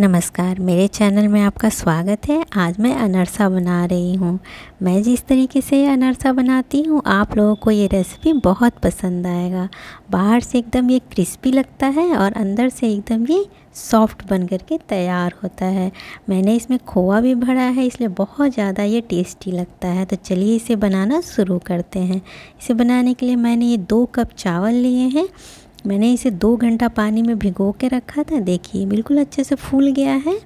नमस्कार मेरे चैनल में आपका स्वागत है आज मैं अनरसा बना रही हूँ मैं जिस तरीके से अनरसा बनाती हूँ आप लोगों को ये रेसिपी बहुत पसंद आएगा बाहर से एकदम ये क्रिस्पी लगता है और अंदर से एकदम ये सॉफ्ट बन कर के तैयार होता है मैंने इसमें खोआ भी भरा है इसलिए बहुत ज़्यादा ये टेस्टी लगता है तो चलिए इसे बनाना शुरू करते हैं इसे बनाने के लिए मैंने ये दो कप चावल लिए हैं मैंने इसे दो घंटा पानी में भिगो के रखा था देखिए बिल्कुल अच्छे से फूल गया है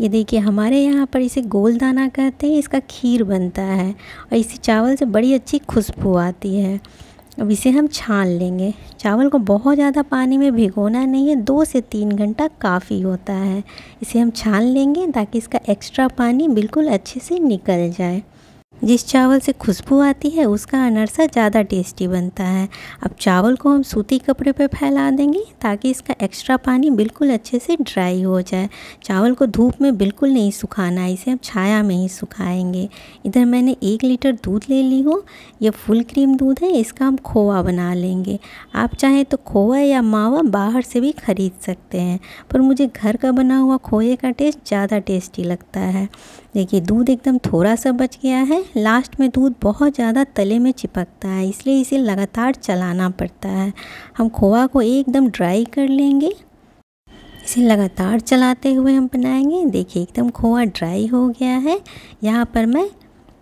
ये देखिए हमारे यहाँ पर इसे गोलदाना कहते हैं इसका खीर बनता है और इसी चावल से बड़ी अच्छी खुशबू आती है अब इसे हम छान लेंगे चावल को बहुत ज़्यादा पानी में भिगोना नहीं है दो से तीन घंटा काफ़ी होता है इसे हम छान लेंगे ताकि इसका एक्स्ट्रा पानी बिल्कुल अच्छे से निकल जाए जिस चावल से खुशबू आती है उसका अनरसा ज़्यादा टेस्टी बनता है अब चावल को हम सूती कपड़े पर फैला देंगे ताकि इसका एक्स्ट्रा पानी बिल्कुल अच्छे से ड्राई हो जाए चावल को धूप में बिल्कुल नहीं सुखाना है इसे हम छाया में ही सुखाएंगे इधर मैंने एक लीटर दूध ले ली हो यह फुल क्रीम दूध है इसका हम खोआ बना लेंगे आप चाहें तो खोआ या मावा बाहर से भी ख़रीद सकते हैं पर मुझे घर का बना हुआ खोए का टेस्ट ज़्यादा टेस्टी लगता है देखिए दूध एकदम थोड़ा सा बच गया है लास्ट में दूध बहुत ज़्यादा तले में चिपकता है इसलिए इसे लगातार चलाना पड़ता है हम खोआ को एकदम ड्राई कर लेंगे इसे लगातार चलाते हुए हम बनाएंगे देखिए एकदम खोआ ड्राई हो गया है यहाँ पर मैं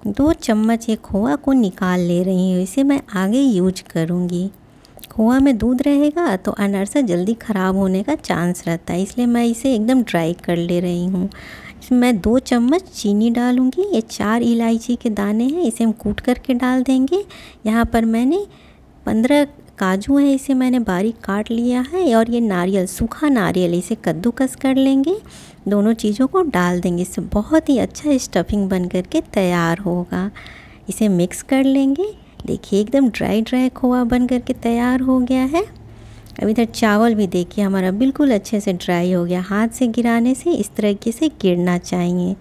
दो चम्मच ये खोआ को निकाल ले रही हूँ इसे मैं आगे यूज करूँगी खोआ में दूध रहेगा तो अनरसा जल्दी ख़राब होने का चांस रहता है इसलिए मैं इसे एकदम ड्राई कर ले रही हूँ इसमें मैं दो चम्मच चीनी डालूँगी ये चार इलायची के दाने हैं इसे हम कूट करके डाल देंगे यहाँ पर मैंने पंद्रह काजू है इसे मैंने बारीक काट लिया है और ये नारियल सूखा नारियल इसे कद्दूकस कर लेंगे दोनों चीज़ों को डाल देंगे इससे बहुत ही अच्छा स्टफिंग बन करके तैयार होगा इसे मिक्स कर लेंगे देखिए एकदम ड्राई ड्राई खोआ बन करके तैयार हो गया है अब इधर चावल भी देखिए हमारा बिल्कुल अच्छे से ड्राई हो गया हाथ से गिराने से इस तरीके से गिरना चाहिए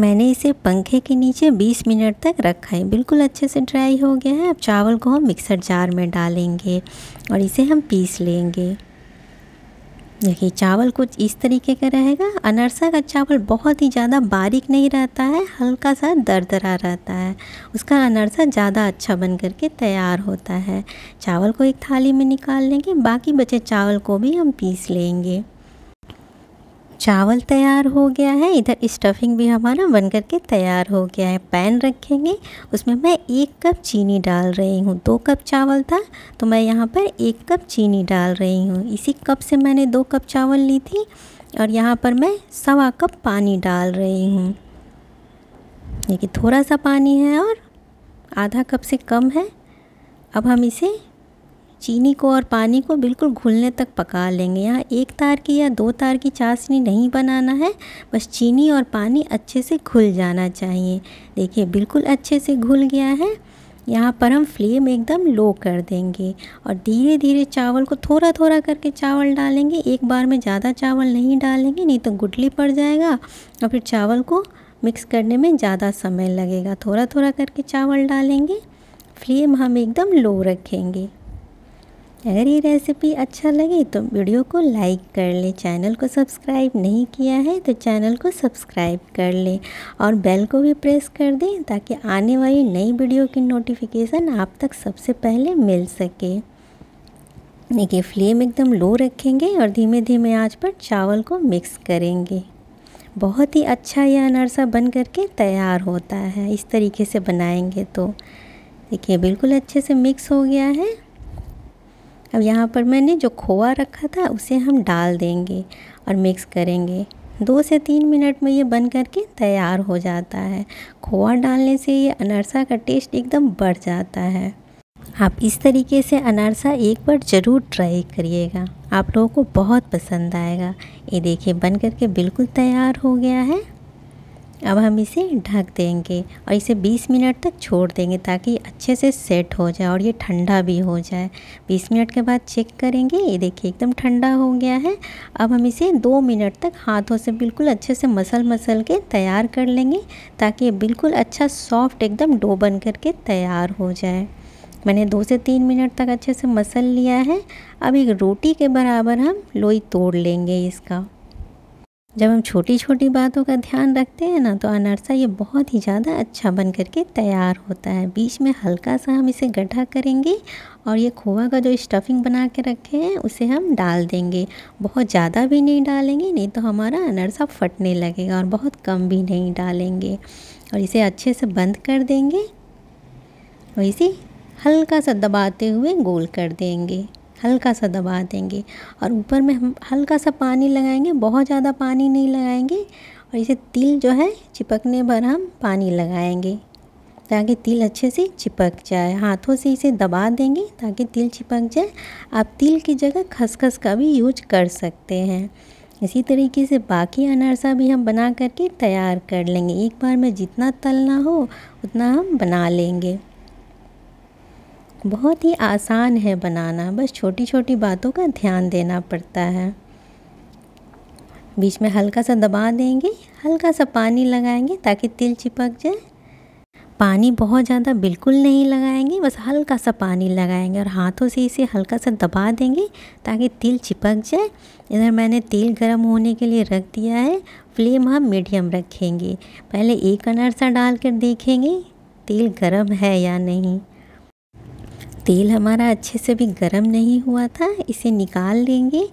मैंने इसे पंखे के नीचे 20 मिनट तक रखा है बिल्कुल अच्छे से ड्राई हो गया है अब चावल को हम मिक्सर जार में डालेंगे और इसे हम पीस लेंगे देखिए चावल कुछ इस तरीके का रहेगा अनरसा का चावल बहुत ही ज़्यादा बारीक नहीं रहता है हल्का सा दरदरा रहता है उसका अनरसा ज़्यादा अच्छा बन करके तैयार होता है चावल को एक थाली में निकाल लेंगे बाकी बचे चावल को भी हम पीस लेंगे चावल तैयार हो गया है इधर स्टफिंग भी हमारा बन करके के तैयार हो गया है पैन रखेंगे उसमें मैं एक कप चीनी डाल रही हूँ दो कप चावल था तो मैं यहाँ पर एक कप चीनी डाल रही हूँ इसी कप से मैंने दो कप चावल ली थी और यहाँ पर मैं सवा कप पानी डाल रही हूँ देखिए थोड़ा सा पानी है और आधा कप से कम है अब हम इसे चीनी को और पानी को बिल्कुल घुलने तक पका लेंगे यहाँ एक तार की या दो तार की चाशनी नहीं बनाना है बस चीनी और पानी अच्छे से घुल जाना चाहिए देखिए बिल्कुल अच्छे से घुल गया है यहाँ पर हम फ्लेम एकदम लो कर देंगे और धीरे धीरे चावल को थोड़ा थोड़ा करके चावल डालेंगे एक बार में ज़्यादा चावल नहीं डालेंगे नहीं तो गुटली पड़ जाएगा और फिर चावल को मिक्स करने में ज़्यादा समय लगेगा थोड़ा थोड़ा करके चावल डालेंगे फ्लेम हम एकदम लो रखेंगे अगर ये रेसिपी अच्छा लगे तो वीडियो को लाइक कर ले चैनल को सब्सक्राइब नहीं किया है तो चैनल को सब्सक्राइब कर ले और बेल को भी प्रेस कर दें ताकि आने वाली नई वीडियो की नोटिफिकेशन आप तक सबसे पहले मिल सके देखिए फ्लेम एकदम लो रखेंगे और धीमे धीमे आंच पर चावल को मिक्स करेंगे बहुत ही अच्छा यह अनरसा बन करके तैयार होता है इस तरीके से बनाएंगे तो देखिए बिल्कुल अच्छे से मिक्स हो गया है अब यहाँ पर मैंने जो खोआ रखा था उसे हम डाल देंगे और मिक्स करेंगे दो से तीन मिनट में ये बन करके तैयार हो जाता है खोआ डालने से ये अनरसा का टेस्ट एकदम बढ़ जाता है आप इस तरीके से अनारसा एक बार ज़रूर ट्राई करिएगा आप लोगों को बहुत पसंद आएगा ये देखिए बन करके बिल्कुल तैयार हो गया है अब हम इसे ढक देंगे और इसे 20 मिनट तक छोड़ देंगे ताकि अच्छे से सेट हो जाए और ये ठंडा भी हो जाए 20 मिनट के बाद चेक करेंगे ये देखिए एकदम ठंडा हो गया है अब हम इसे दो मिनट तक हाथों से बिल्कुल अच्छे से मसल मसल के तैयार कर लेंगे ताकि ये बिल्कुल अच्छा सॉफ्ट एकदम डो बन करके तैयार हो जाए मैंने दो से तीन मिनट तक अच्छे से मसल लिया है अब एक रोटी के बराबर हम लोई तोड़ लेंगे इसका जब हम छोटी छोटी बातों का ध्यान रखते हैं ना तो अनरसा ये बहुत ही ज़्यादा अच्छा बन करके तैयार होता है बीच में हल्का सा हम इसे गड्ढा करेंगे और ये खोआ का जो स्टफिंग बना के रखे हैं उसे हम डाल देंगे बहुत ज़्यादा भी नहीं डालेंगे नहीं तो हमारा अनरसा फटने लगेगा और बहुत कम भी नहीं डालेंगे और इसे अच्छे से बंद कर देंगे और इसे हल्का सा दबाते हुए गोल कर देंगे हल्का सा दबा देंगे और ऊपर में हम हल्का सा पानी लगाएंगे बहुत ज़्यादा पानी नहीं लगाएंगे और इसे तिल जो है चिपकने भर हम पानी लगाएंगे ताकि तिल अच्छे से चिपक जाए हाथों से इसे दबा देंगे ताकि तिल चिपक जाए आप तिल की जगह खसखस का भी यूज कर सकते हैं इसी तरीके से बाकी अनारसा भी हम बना करके तैयार कर लेंगे एक बार में जितना तलना हो उतना हम बना लेंगे बहुत ही आसान है बनाना बस छोटी छोटी बातों का ध्यान देना पड़ता है बीच में हल्का सा दबा देंगे हल्का सा पानी लगाएंगे ताकि तिल चिपक जाए पानी बहुत ज़्यादा बिल्कुल नहीं लगाएंगे बस हल्का सा पानी लगाएंगे और हाथों से इसे हल्का सा दबा देंगे ताकि तिल चिपक जाए इधर मैंने तेल गर्म होने के लिए रख दिया है फ्लेम हम मीडियम रखेंगे पहले एक अनरसा डाल कर देखेंगे तेल गर्म है या नहीं तेल हमारा अच्छे से भी गर्म नहीं हुआ था इसे निकाल लेंगे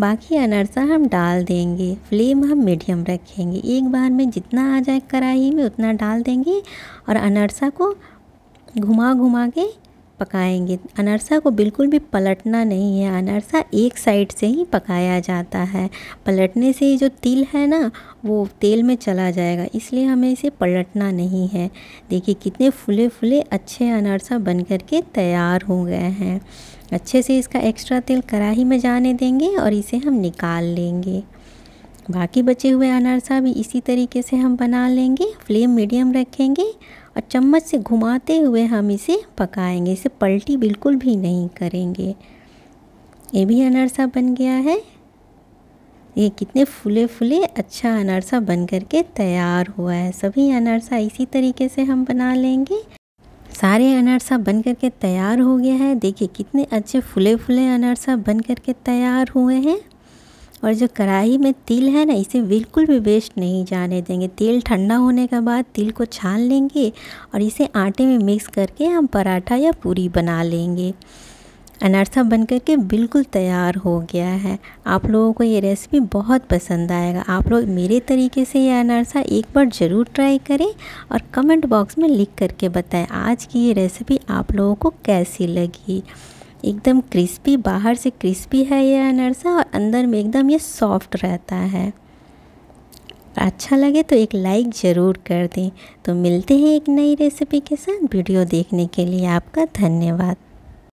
बाकी अनरसा हम डाल देंगे फ्लेम हम मीडियम रखेंगे एक बार में जितना आ जाए कढ़ाई में उतना डाल देंगे और अनरसा को घुमा घुमा के पकाएंगे अनरसा को बिल्कुल भी पलटना नहीं है अनरसा एक साइड से ही पकाया जाता है पलटने से जो तिल है ना वो तेल में चला जाएगा इसलिए हमें इसे पलटना नहीं है देखिए कितने फुले फुले अच्छे अनरसा बन कर के तैयार हो गए हैं अच्छे से इसका एक्स्ट्रा तेल कढ़ाही में जाने देंगे और इसे हम निकाल लेंगे बाकी बचे हुए अनारसा भी इसी तरीके से हम बना लेंगे फ्लेम मीडियम रखेंगे और चम्मच से घुमाते हुए हम इसे पकाएंगे इसे पलटी बिल्कुल भी नहीं करेंगे ये भी अनरसा बन गया है ये कितने फूले फूले अच्छा अनरसा बन कर के तैयार हुआ है सभी अनरसा इसी तरीके से हम बना लेंगे सारे अनरसा बन कर के तैयार हो गया है देखिए कितने अच्छे फूले फूले अनरसा बन कर के तैयार हुए हैं और जो कढ़ाई में तिल है ना इसे बिल्कुल भी वेस्ट नहीं जाने देंगे तेल ठंडा होने के बाद तिल को छान लेंगे और इसे आटे में मिक्स करके हम पराठा या पूरी बना लेंगे अनारसा बन कर के बिल्कुल तैयार हो गया है आप लोगों को ये रेसिपी बहुत पसंद आएगा आप लोग मेरे तरीके से ये अनारसा एक बार ज़रूर ट्राई करें और कमेंट बॉक्स में लिख करके बताएं आज की ये रेसिपी आप लोगों को कैसी लगी एकदम क्रिस्पी बाहर से क्रिस्पी है ये अनरसा और अंदर में एकदम ये सॉफ्ट रहता है अच्छा लगे तो एक लाइक ज़रूर कर दें तो मिलते हैं एक नई रेसिपी के साथ वीडियो देखने के लिए आपका धन्यवाद